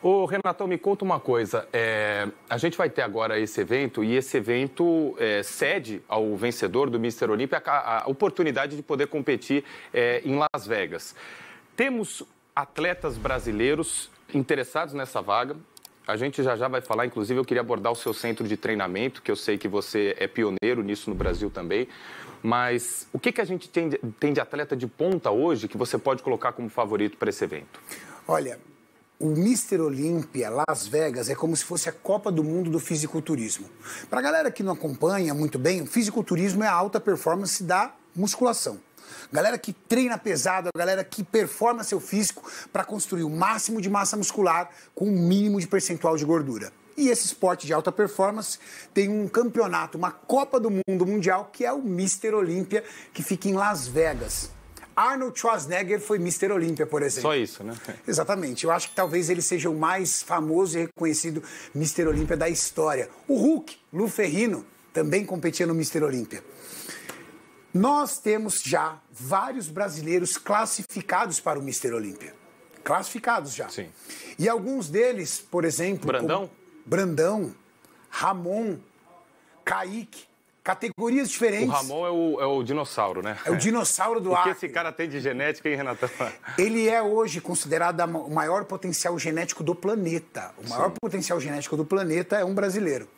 Ô, Renatão, me conta uma coisa. É, a gente vai ter agora esse evento e esse evento é, cede ao vencedor do Mr. Olímpia a, a, oportunidade de poder competir é, em Las Vegas. Temos atletas brasileiros interessados nessa vaga. A gente já já vai falar, inclusive eu queria abordar o seu centro de treinamento, que eu sei que você é pioneiro nisso no Brasil também. Mas o que, que a gente tem de, tem de atleta de ponta hoje que você pode colocar como favorito para esse evento? Olha, o Mister Olímpia Las Vegas é como se fosse a Copa do Mundo do fisiculturismo. Para a galera que não acompanha muito bem, o fisiculturismo é a alta performance da musculação. Galera que treina pesado, a galera que performa seu físico para construir o máximo de massa muscular com o mínimo de percentual de gordura. E esse esporte de alta performance tem um campeonato, uma Copa do Mundo Mundial, que é o Mister Olímpia, que fica em Las Vegas. Arnold Schwarzenegger foi Mr. Olímpia, por exemplo. Só isso, né? Exatamente. Eu acho que talvez ele seja o mais famoso e reconhecido Mr. Olímpia da história. O Hulk, Lu Ferrino, também competia no Mr. Olímpia. Nós temos já vários brasileiros classificados para o Mr. Olímpia. Classificados já. Sim. E alguns deles, por exemplo. Brandão? Brandão, Ramon, Kaique, categorias diferentes. O Ramon é o, é o dinossauro, né? É o dinossauro do ar. O que esse cara tem de genética, hein, Renatão? Ele é hoje considerado o maior potencial genético do planeta. O maior Sim. potencial genético do planeta é um brasileiro.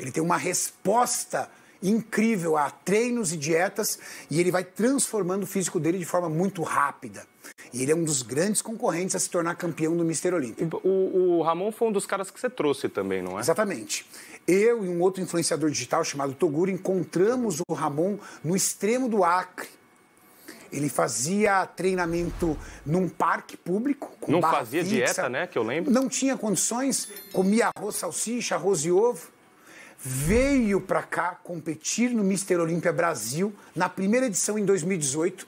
Ele tem uma resposta incrível a treinos e dietas e ele vai transformando o físico dele de forma muito rápida. E ele é um dos grandes concorrentes a se tornar campeão do Mister Olímpico. O, o Ramon foi um dos caras que você trouxe também, não é? Exatamente. Eu e um outro influenciador digital chamado Toguro encontramos o Ramon no extremo do Acre. Ele fazia treinamento num parque público. não fazia fixa. dieta, né? Que eu lembro. Não tinha condições, comia arroz, salsicha, arroz e ovo. Veio para cá competir no Mister Olímpia Brasil na primeira edição em 2018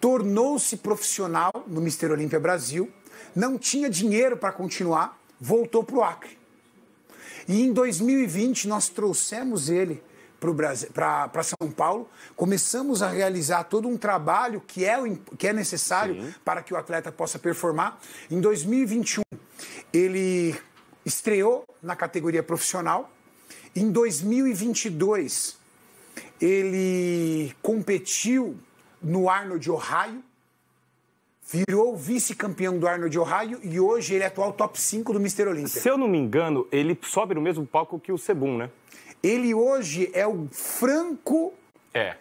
tornou-se profissional no Mister Olímpia Brasil, não tinha dinheiro para continuar, voltou para o Acre. E em 2020 nós trouxemos ele para São Paulo, começamos a realizar todo um trabalho que é, que é necessário Sim. para que o atleta possa performar. Em 2021, ele estreou na categoria profissional. Em 2022, ele competiu no Arnold Ohio, virou vice-campeão do Arnold Ohio e hoje ele é atual top 5 do Mr. Olympia. Se eu não me engano, ele sobe no mesmo palco que o Sebum, né? Ele hoje é o franco... É.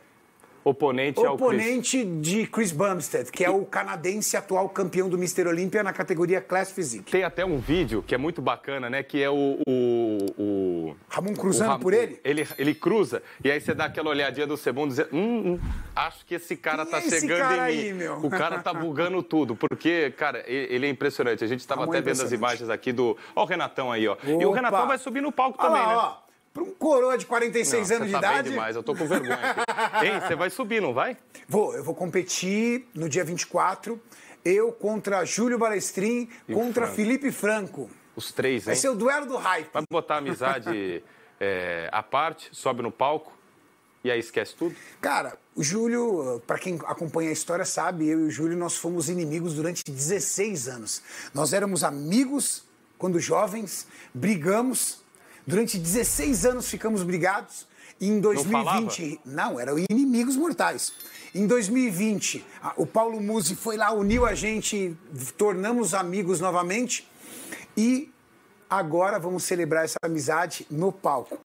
Oponente, oponente Chris... de Chris Bumstead, que é o canadense atual campeão do Mister Olímpia na categoria Class Physique. Tem até um vídeo que é muito bacana, né? Que é o, o, o Ramon cruzando Ramon, por ele? ele? Ele cruza, e aí você dá aquela olhadinha do Sebon dizendo: hum, hum, acho que esse cara tá Quem tá é chegando cara em mim. Aí, meu? O cara tá bugando tudo, porque, cara, ele é impressionante. A gente tava Ramon é até vendo as imagens aqui do. Ó, o Renatão aí, ó. Opa. E o Renatão vai subir no palco também, lá, né? Ó. Para um coroa de 46 não, anos de tá idade. Bem demais, eu tô com vergonha. Aqui. Ei, você vai subir, não vai? Vou, eu vou competir no dia 24. Eu contra Júlio Balestrin, e contra Franco. Felipe Franco. Os três, hein? Vai ser o duelo do hype. Vai botar a amizade é, à parte, sobe no palco e aí esquece tudo? Cara, o Júlio, para quem acompanha a história sabe, eu e o Júlio nós fomos inimigos durante 16 anos. Nós éramos amigos quando jovens, brigamos. Durante 16 anos ficamos brigados. E em 2020, não, não eram inimigos mortais. Em 2020, o Paulo Musi foi lá, uniu a gente, tornamos amigos novamente. E agora vamos celebrar essa amizade no palco.